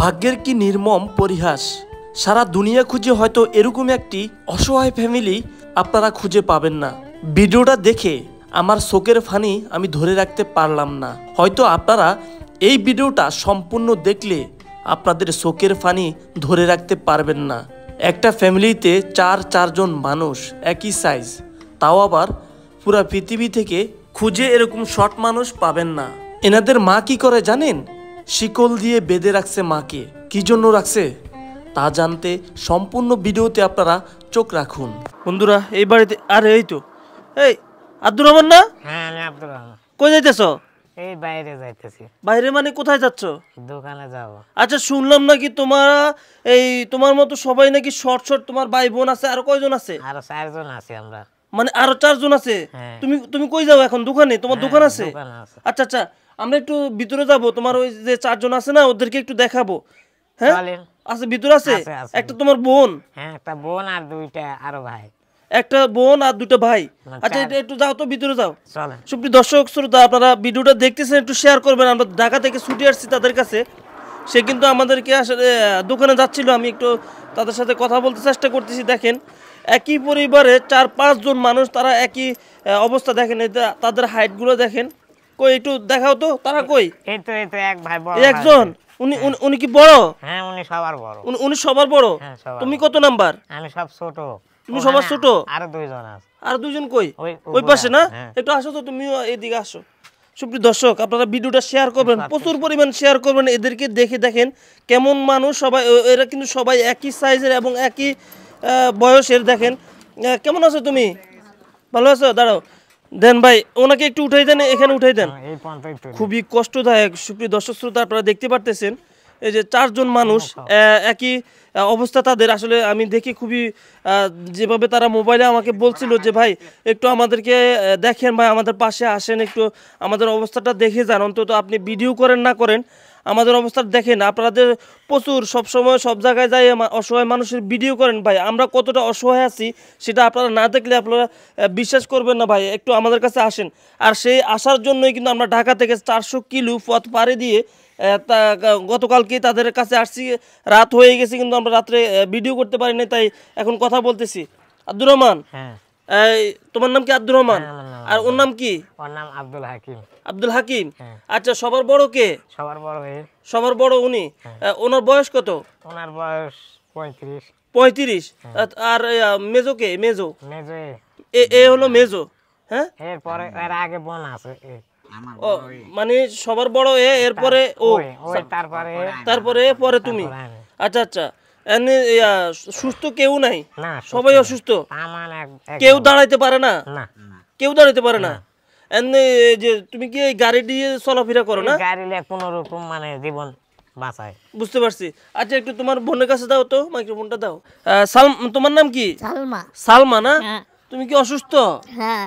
ভাগ্যের কি নির্মম পরিহাস সারা দুনিয়া খুঁজে হয়তো এরকম একটি অসহায় ফ্যামিলি আপনারা খুঁজে পাবেন না ভিডিওটা দেখে আমার শোকের ফানি আমি ধরে রাখতে পারলাম না হয়তো আপনারা এই ভিডিওটা সম্পূর্ণ দেখলে আপনাদের শোকের ফানি ধরে রাখতে পারবেন না একটা ফ্যামিলিতে চার চারজন মানুষ একই সাইজ তাও আবার পুরা পৃথিবী থেকে খুঁজে এরকম শর্ট মানুষ পাবেন না এনাদের মা কি করে জানেন শিকল দিয়ে বেঁধে রাখছে মাকে কি জন্য রাখছে তা জানতে সম্পূর্ণ ভিডিওতে আপনারা চোখ রাখুন বন্ধুরা এই বাড়িতে আরে এই তো এই আব্দুর রহমান না হ্যাঁ আমি আব্দুর রহমান কই যাইতেছো এই বাইরে যাইতেছি বাইরে মানে কোথায় যাচ্ছ দোকানে যাব আচ্ছা শুনলাম নাকি তোমার এই তোমার মতো সবাই নাকি শর্ট শর্ট তোমার ভাই বোন আছে আর কয়জন আছে আর চারজন আছে আমরা মানে আরো চারজন আছে হ্যাঁ। তুমি তুমি কই যাও এখন দোকানে তোমার হ্যাঁ, দোকান আছে আচ্ছা আচ্ছা আমরা একটু ভিতরে যাব তোমার ওই যে চারজন আছে না ওদেরকে একটু দেখাবো হ্যাঁ আছে ভিতরে আছে একটা তোমার বোন হ্যাঁ একটা বোন আর দুইটা আরো ভাই একটা বোন আর দুটো ভাই আচ্ছা এটা একটু যাও তো ভিতরে যাও সুপ্রিয় দর্শক শ্রোতা আপনারা ভিডিওটা দেখতেছেন একটু শেয়ার করবেন আমরা ঢাকা থেকে ছুটি আসছি তাদের কাছে সে কিন্তু আমাদেরকে আসলে দোকানে যাচ্ছিল আমি একটু তাদের সাথে কথা বলতে চেষ্টা করতেছি দেখেন একই পরিবারে চার পাঁচজন মানুষ তারা একই অবস্থা দেখেন তাদের হাইটগুলো দেখেন কই একটু দেখাও তো তারা কই একজন উনি উনি কি বড় হ্যাঁ উনি সবার বড় উনি সবার বড় হ্যাঁ, তুমি কত নাম্বার আমি সব ছোট তুমি সবার ছোট আর দুইজন আর কই ওই পাশে না হ্যাঁ। একটু আসো তো তুমিও এদিকে আসো সুপ্রিয় দর্শক আপনারা ভিডিওটা শেয়ার করবেন প্রচুর পরিমাণ শেয়ার করবেন এদেরকে দেখে দেখেন কেমন মানুষ সবাই এরা কিন্তু সবাই একই সাইজের এবং একই বয়সের দেখেন কেমন আছো তুমি ভালো আছো দাঁড়াও দেন ভাই ওনাকে একটু উঠাই দেন এখানে উঠাই দেন হ্যাঁ, খুবই কষ্টদায়ক সুপ্রিয় দর্শক শ্রোতা আপনারা দেখতে পারতেছেন এই যে চারজন মানুষ একই অবস্থা তাদের আসলে আমি দেখি খুবই যেভাবে তারা মোবাইলে আমাকে বলছিল যে ভাই একটু আমাদেরকে দেখেন ভাই আমাদের পাশে আসেন একটু আমাদের অবস্থাটা দেখে যান অন্তত আপনি ভিডিও করেন না করেন আমাদের অবস্থা দেখেন আপনাদের প্রচুর সব সময় সব জায়গায় যাই অসহায় মানুষের ভিডিও করেন ভাই আমরা কতটা অসহায় আছি সেটা আপনারা না দেখলে আপনারা বিশ্বাস করবেন না ভাই একটু আমাদের কাছে আসেন আর সেই আসার জন্যই কিন্তু আমরা ঢাকা থেকে চারশো কিলো পথ পাড়ে দিয়ে তা গতকালকে তাদের কাছে আসছি রাত হয়ে গেছে কিন্তু আমরা রাত্রে ভিডিও করতে পারিনি তাই এখন কথা বলতেছি আব্দুর রহমান হ্যাঁ তোমার নাম কি আব্দুর রহমান হ্যাঁ, আর ওর নাম কি ওর নাম আব্দুল হাকিম আব্দুল হাকিম হ্যাঁ। আচ্ছা সবার বড় কে সবার বড় সবার বড় উনি হ্যাঁ। ওনার বয়স কত ওনার বয়স পঁয়ত্রিশ পঁয়ত্রিশ আর মেজো কে মেজো মেজো এ হলো মেজো হ্যাঁ এরপরে এর আগে বোন আছে মানে সবার বড় এ এরপরে ও তারপরে তারপরে পরে তুমি আচ্ছা আচ্ছা সুস্থ কেউ নাই সবাই অসুস্থ মানে কেউ দাঁড়াইতে পারে না কেউ দাঁড়াইতে পারে না যে তুমি কি এই গাড়ি দিয়ে চলাফেরা করো না গাড়ি রকম মানে জীবন বুঝতে পারছি আচ্ছা একটু তোমার বোনের কাছে দাও তো মাইক্রোফোনটা দাও তোমার নাম কি সালমা সালমা না হ্যাঁ। তুমি কি অসুস্থ হ্যাঁ,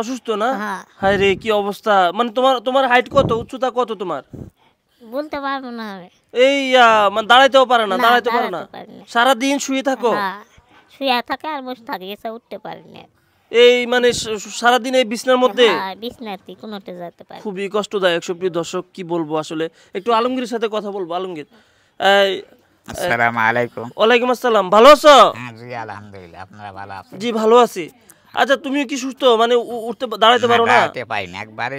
অসুস্থ না হ্যাঁ। হায় রে কি অবস্থা মানে তোমার তোমার হাইট কত উচ্চতা কত তোমার বলতে পারবো না এই মানে দাঁড়াইতেও পারে না দাঁড়াইতে পারে না সারা দিন শুয়ে থাকো শুয়ে থাকে আর বসে থাকে এসে উঠতে পারে না এই মানে সারা দিন এই বিছনার মধ্যে হ্যাঁ, বিছনাতে কোনোতে যেতে পারে খুবই কষ্টদায়ক সুপ্রিয় দর্শক কি বলবো আসলে একটু আলমগীরের সাথে কথা বলবো আলমগীর এই আসসালামু আলাইকুম ওয়ালাইকুম আসসালাম ভালো আছো হ্যাঁ, জি আলহামদুলিল্লাহ আপনারা ভালো আছেন জি ভালো আছি আচ্ছা তুমি কি সুস্থ মানে উঠতে দাঁড়াইতে পারো না দাঁড়াইতে পাই না একবারে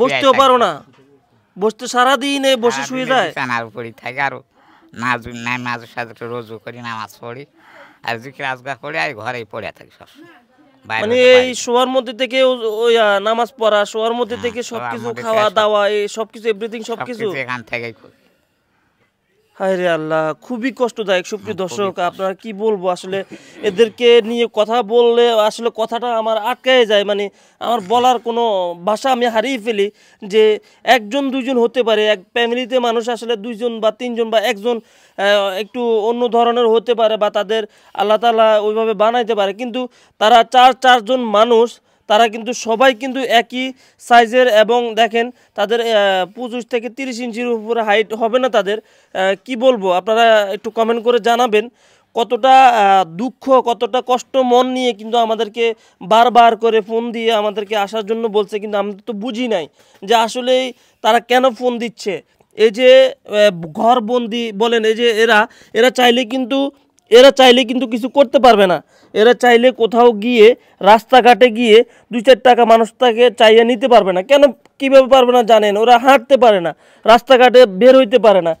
বসতেও পারো না বসতে সারাদিন বসে শুয়ে যায় বিছানার পড়ি থাকে আর নাজু নাই মাজুর সাথে রোজ করি নামাজ পড়ি আর জিকির আজগার করে আর ঘরে পড়ে থাকি সব মানে এই শোয়ার মধ্যে থেকে ওই নামাজ পড়া শোয়ার মধ্যে হ্যাঁ, থেকে সবকিছু খাওয়া দাওয়া এই সবকিছু এভরিথিং সবকিছু এখান থেকেই হায় রে আল্লাহ খুবই কষ্টদায়ক সুপ্রিয় হ্যাঁ, দর্শক আপনারা কি বলবো আসলে এদেরকে নিয়ে কথা বললে আসলে কথাটা আমার আটকায় যায় মানে আমার বলার কোনো ভাষা আমি হারিয়ে ফেলি যে একজন দুইজন হতে পারে এক ফ্যামিলিতে মানুষ আসলে দুজন বা তিনজন বা একজন একটু অন্য ধরনের হতে পারে বা তাদের আল্লাহ তালা ওইভাবে বানাইতে পারে কিন্তু তারা চার চারজন মানুষ তারা কিন্তু সবাই কিন্তু একই সাইজের এবং দেখেন তাদের পঁচিশ থেকে তিরিশ ইঞ্চির উপরে হাইট হবে না তাদের কি বলবো আপনারা একটু কমেন্ট করে জানাবেন কতটা দুঃখ কতটা কষ্ট মন নিয়ে কিন্তু আমাদেরকে বারবার করে ফোন দিয়ে আমাদেরকে আসার জন্য বলছে কিন্তু আমি তো বুঝি নাই যে আসলেই তারা কেন ফোন দিচ্ছে এই যে ঘরবন্দি বলেন এই যে এরা এরা চাইলে কিন্তু এরা চাইলে কিন্তু কিছু করতে পারবে না এরা চাইলে কোথাও গিয়ে রাস্তাঘাটে গিয়ে দুই চার টাকা মানুষ তাকে চাইয়ে নিতে পারবে না কেন কীভাবে পারবে না জানেন ওরা হাঁটতে পারে না রাস্তাঘাটে বের হইতে পারে না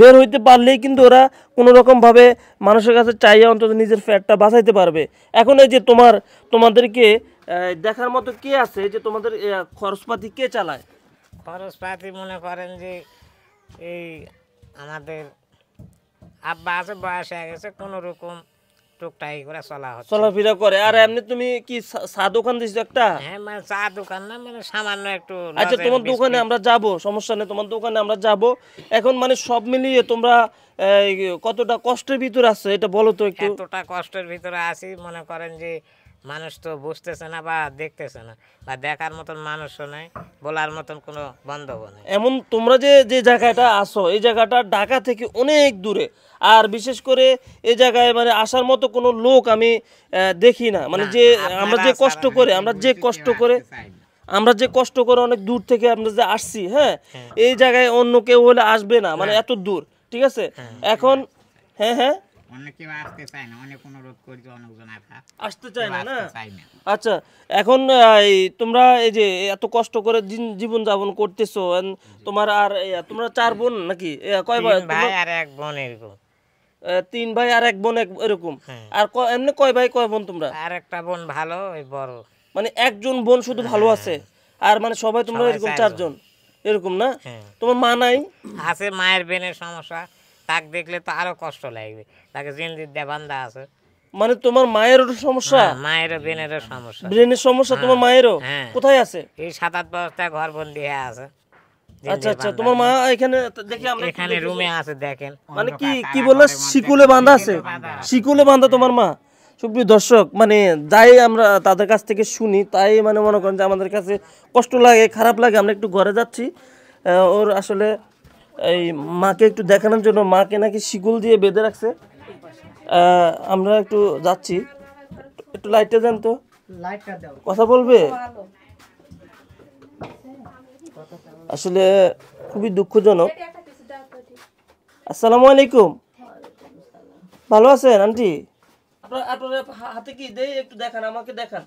বের হইতে পারলেই কিন্তু ওরা কোনো রকমভাবে মানুষের কাছে চাইয়া অন্তত নিজের ফ্যাটটা বাঁচাইতে পারবে এখন এই যে তোমার তোমাদেরকে দেখার মতো কে আছে যে তোমাদের খরচপাতি কে চালায় খরচপাতি মনে করেন যে এই আমাদের আব্বা আছে বয়স হয়ে গেছে টুকটাই করে চলা হচ্ছে চলাফেরা করে আর এমনি তুমি কি চা দোকান দিছো একটা হ্যাঁ মানে চা দোকান না মানে সামান্য একটু আচ্ছা তোমার দোকানে আমরা যাব সমস্যা নেই তোমার দোকানে আমরা যাব এখন মানে সব মিলিয়ে তোমরা কতটা কষ্টের ভিতরে আছো এটা বলো তো একটু কতটা কষ্টের ভিতরে আছি মনে করেন যে মানুষ তো বুঝতেছে না বা দেখতেছে না বা দেখার মতন মানুষও নাই বলার মতন কোনো বান্ধব নেই এমন তোমরা যে যে জায়গাটা আসো এই জায়গাটা ঢাকা থেকে অনেক দূরে আর বিশেষ করে এই জায়গায় মানে আসার মতো কোনো লোক আমি দেখি না মানে যে আমরা যে কষ্ট মানে করে আমরা যে কষ্ট করে আমরা যে কষ্ট করে অনেক দূর থেকে আমরা যে আসছি হ্যাঁ, হ্যাঁ। এই জায়গায় অন্য কেউ হলে আসবে না মানে হ্যাঁ। এত দূর ঠিক আছে হ্যাঁ, এখন হ্যাঁ হ্যাঁ আচ্ছা এখন তোমরা এই যে এত কষ্ট করে জীবন যাপন করতেছো তোমার আর তোমরা চার বোন নাকি কয় ভাই আর এক বোন এরকম তিন ভাই আর এক বোন এরকম হ্যাঁ। আর এমনি কয় ভাই কয় বোন তোমরা আর একটা বোন ভালো বড় মানে একজন বোন শুধু ভালো হ্যাঁ। আছে আর মানে সবাই তোমরা এরকম চারজন এরকম না হ্যাঁ। তোমার মা নাই আছে মায়ের বেনের সমস্যা তাকে দেখলে তো আরো কষ্ট লাগবে তাকে জিন্দির দেবান্দা আছে মানে তোমার মায়েরও সমস্যা হ্যাঁ, মায়েরও ব্রেনেরও সমস্যা ব্রেনের সমস্যা হ্যাঁ, তোমার মায়েরও হ্যাঁ। কোথায় আছে এই সাত আট বস্তা ঘর বন্দি হয়ে আছে আচ্ছা আচ্ছা তোমার মা এখানে আমরা এখানে রুমে আছে দেখেন মানে কি কি বলে শিকুলে বাঁধা আছে শিকুলে বাঁধা তোমার মা সুপ্রিয় দর্শক মানে যাই আমরা তাদের কাছ থেকে শুনি তাই মানে মনে করেন যে আমাদের কাছে কষ্ট লাগে খারাপ লাগে আমরা একটু ঘরে যাচ্ছি ওর আসলে এই মাকে একটু দেখানোর জন্য মাকে নাকি শিগুল দিয়ে বেঁধে রাখছে আমরা একটু যাচ্ছি একটু লাইটটা দেন তো কথা বলবে আসলে খুবই দুঃখজনক আসসালামু আলাইকুম ভালো আছেন আন্টি আপনার হাতে কি দেই একটু দেখান আমাকে দেখান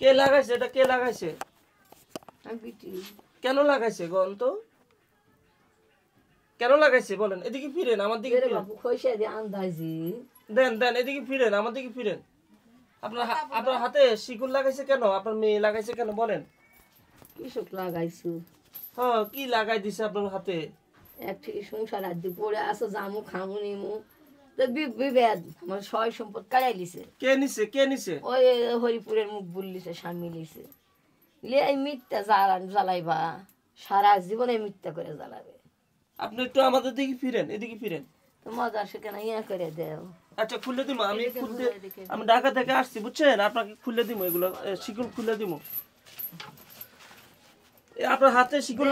কে লাগাইছে এটা কে লাগাইছে কেন লাগাইছে গন তো কেন লাগাইছে বলেন এদিকে ফিরেন আমার দিকে দেন দেন এদিকে ফিরেন আমার দিকে ফিরেন আপনার আপনার হাতে শিকুল লাগাইছে কেন আপনার মেয়ে লাগাইছে কেন বলেন কিসব লাগাইছো হ্যাঁ, কি লাগাই দিছে আপনার হাতে একটি সংসার আদি পড়ে আছে জামু খামু নিমু বিভেদ আমার সয় সম্পদ কাড়াই লিছে কে নিছে কে নিছে ওই হরিপুরের মুখ বুল্লিছে স্বামী লিছে আচ্ছা, খুলে আমি থেকে আসছি বুঝছেন আপনাকে খুলে দিব এগুলো শিকুল খুলে দিব আপনার হাতে শিকল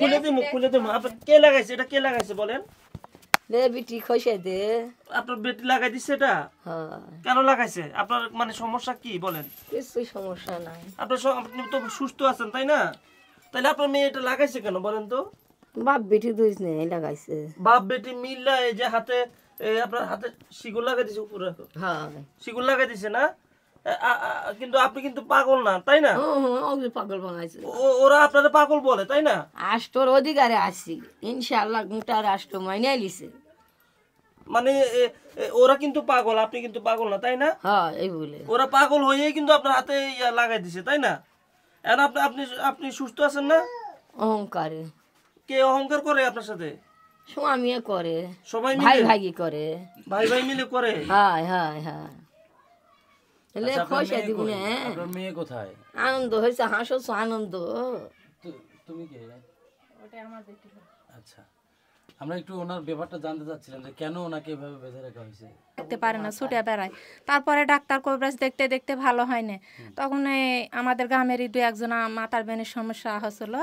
খুলে দিব খুলে দিব আপনার কে লাগাইছে এটা কে লাগাইছে বলেন আপনার হ্যাঁ। মানে সুস্থ আছেন তাই না তাহলে আপনার মেয়ে লাগাইছে কেন বলেন তো বাপ বেটি দুইজ লাগাইছে বাপ বেটি মিল্লা এই যে হাতে আপনার হাতে শিগুল লাগাই দিছে উপরে হ্যাঁ শিগুল লাগাই দিছে না কিন্তু আপনি কিন্তু পাগল না তাই না পাগল ওরা আপনাদের পাগল বলে তাই না অধিকারে আসছি রাষ্ট্র মাইনে লিছে মানে ওরা কিন্তু পাগল আপনি কিন্তু পাগল না তাই না হ্যাঁ এই বলে ওরা পাগল কিন্তু আপনার হাতে লাগাই দিছে তাই না এখন আপনি আপনি আপনি সুস্থ আছেন না অহংকারে কে অহংকার করে আপনার সাথে স্বামী করে সবাই ভাই ভাগি করে ভাই ভাই মিলে করে হ্যাঁ হ্যাঁ হ্যাঁ আচ্ছা, হ্যাঁ। মেয়ে কোথায় আনন্দ হয়েছে আনন্দ তুমি কে আচ্ছা আমরা একটু ওনার ব্যাপারটা জানতে চাচ্ছিলাম যে কেন ওনাকে এভাবে বেঁধে রাখা হয়েছে থাকতে পারে না ছুটে বেড়ায় তারপরে ডাক্তার কবিরাজ দেখতে দেখতে ভালো হয় না তখন আমাদের গ্রামেরই দু একজন মাথার বেনের সমস্যা হচ্ছিল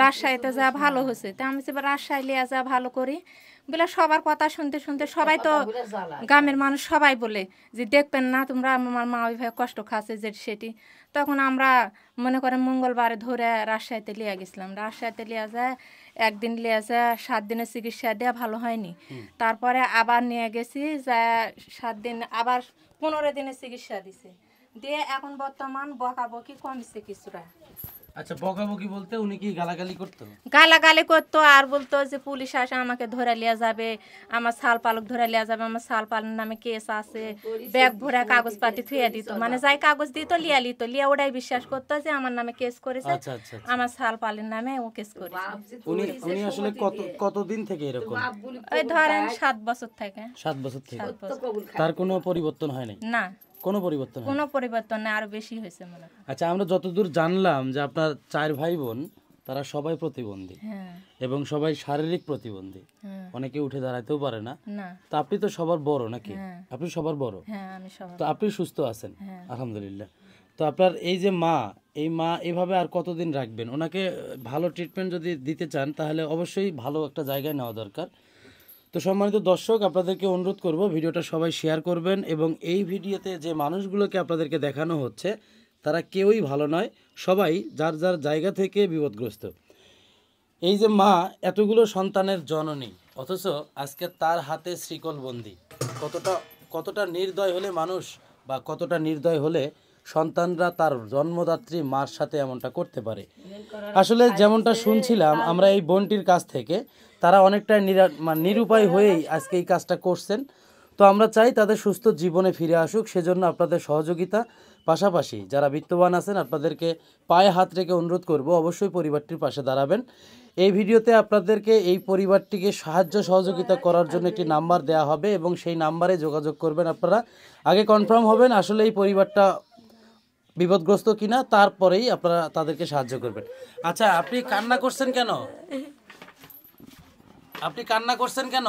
রাজশাহীতে যা ভালো হয়েছে তা আমি রাজশাহী লিয়া যা ভালো করি বলে সবার কথা শুনতে শুনতে সবাই তো গ্রামের মানুষ সবাই বলে যে দেখবেন না তোমরা আমার মা ভাই কষ্ট খাচ্ছে যে সেটি তখন আমরা মনে করেন মঙ্গলবারে ধরে রাজশাহীতে লিয়া গেছিলাম রাজশাহীতে লিয়া যায় একদিন লিয়া যায় সাত দিনের চিকিৎসা দেওয়া ভালো হয়নি তারপরে আবার নিয়ে গেছি যা সাত দিন আবার পনেরো দিনের চিকিৎসা দিছে দিয়ে এখন বর্তমান বকাবকি কমছে কিছুটা আচ্ছা বকাবকি বলতে উনি কি গালাগালি করতো গালাগালি করতো আর বলতো যে পুলিশ আসে আমাকে ধরে লিয়া যাবে আমার সাল পালক ধরে লিয়া যাবে আমার সাল পালন নামে কেস আছে ব্যাগ ভরা কাগজ পাতি দিত মানে যাই কাগজ দিত লিয়া লিত লিয়া ওটাই বিশ্বাস করতো যে আমার নামে কেস করেছে আচ্ছা, আচ্ছা, আচ্ছা। আমার সাল পালের নামে ও কেস করেছে উনি উনি আসলে কত কতদিন থেকে এরকম ওই ধরেন সাত বছর থেকে সাত বছর থেকে তার কোনো পরিবর্তন হয়নি না কোনো পরিবর্তন কোনো পরিবর্তন না আরো বেশি হয়েছে মনে হয় আচ্ছা আমরা যতদূর জানলাম যে আপনার চার ভাই বোন তারা সবাই প্রতিবন্ধী হ্যাঁ। এবং সবাই শারীরিক প্রতিবন্ধী হ্যাঁ। অনেকে উঠে দাঁড়াইতেও পারে না তো আপনি তো সবার বড় নাকি হ্যাঁ। আপনি সবার বড় তো আপনি সুস্থ আছেন আলহামদুলিল্লাহ তো আপনার এই যে মা এই মা এভাবে আর কতদিন রাখবেন ওনাকে ভালো ট্রিটমেন্ট যদি দিতে চান তাহলে অবশ্যই ভালো একটা জায়গায় নেওয়া দরকার তো সম্মানিত দর্শক আপনাদেরকে অনুরোধ করব ভিডিওটা সবাই শেয়ার করবেন এবং এই ভিডিওতে যে মানুষগুলোকে আপনাদেরকে দেখানো হচ্ছে তারা কেউই ভালো নয় সবাই যার যার জায়গা থেকে বিপদগ্রস্ত এই যে মা এতগুলো সন্তানের জননী অথচ আজকে তার হাতে শ্রীকলবন্দি কতটা কতটা নির্দয় হলে মানুষ বা কতটা নির্দয় হলে সন্তানরা তার জন্মদাত্রী মার সাথে এমনটা করতে পারে আসলে যেমনটা শুনছিলাম আমরা এই বোনটির কাছ থেকে তারা অনেকটাই নিরুপায় হয়েই আজকে এই কাজটা করছেন তো আমরা চাই তাদের সুস্থ জীবনে ফিরে আসুক সেজন্য আপনাদের সহযোগিতা পাশাপাশি যারা বিত্তবান আছেন আপনাদেরকে পায়ে হাত রেখে অনুরোধ করব অবশ্যই পরিবারটির পাশে দাঁড়াবেন এই ভিডিওতে আপনাদেরকে এই পরিবারটিকে সাহায্য সহযোগিতা করার জন্য একটি নাম্বার দেয়া হবে এবং সেই নাম্বারে যোগাযোগ করবেন আপনারা আগে কনফার্ম হবেন আসলে এই পরিবারটা বিপদগ্রস্ত কিনা তারপরেই আপনারা তাদেরকে সাহায্য করবেন আচ্ছা আপনি কান্না করছেন কেন আপনি কান্না করছেন কেন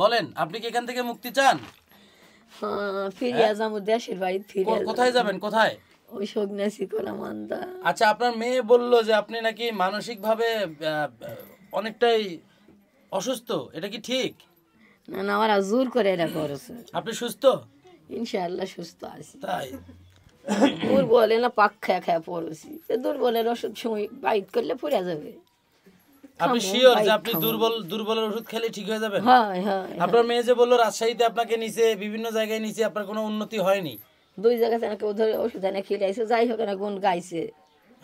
বলেন আপনি কি এখান থেকে মুক্তি চান হ্যাঁ, হ্যাঁ? কোথায় যাবেন কোথায় আচ্ছা আপনার মেয়ে বলল যে আপনি নাকি মানসিকভাবে অনেকটাই অসুস্থ এটা কি ঠিক না না আমার জোর করে এটা করেছে আপনি সুস্থ ইনশাআল্লাহ সুস্থ আছি তাই না পাক খায় খায় পড়ছি দুর্বলের ওষুধ সময় বাইট করলে পড়ে যাবে আপনি শিওর যে আপনি দুর্বল দুর্বলের ওষুধ খেলে ঠিক হয়ে যাবে আপনার মেয়ে যে বললো রাজশাহীতে আপনাকে নিচে বিভিন্ন জায়গায় নিচে আপনার কোনো উন্নতি হয়নি দুই জায়গাতে ধরে ওষুধ এনে যাই হোক না গুণ গাইছে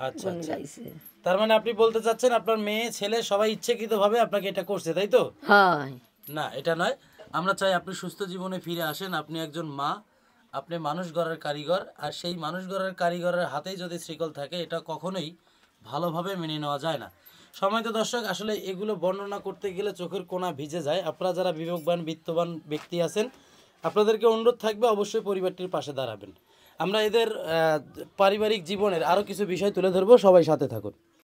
আচ্ছা, আচ্ছা গাইছে তার মানে আপনি বলতে চাচ্ছেন আপনার মেয়ে ছেলে সবাই ইচ্ছাকৃত ভাবে আপনাকে এটা করছে তাই তো না এটা নয় আমরা চাই আপনি সুস্থ জীবনে ফিরে আসেন আপনি একজন মা আপনি মানুষ গড়ার কারিগর আর সেই মানুষ গড়ার কারিগরের হাতেই যদি শ্রীকল থাকে এটা কখনোই ভালোভাবে মেনে নেওয়া যায় না সময় তো দর্শক আসলে এগুলো বর্ণনা করতে গেলে চোখের কোনা ভিজে যায় আপনারা যারা বিবেকবান বিত্তবান ব্যক্তি আছেন আপনাদেরকে অনুরোধ থাকবে অবশ্যই পরিবারটির পাশে দাঁড়াবেন আমরা এদের পারিবারিক জীবনের আরও কিছু বিষয় তুলে ধরবো সবাই সাথে থাকুন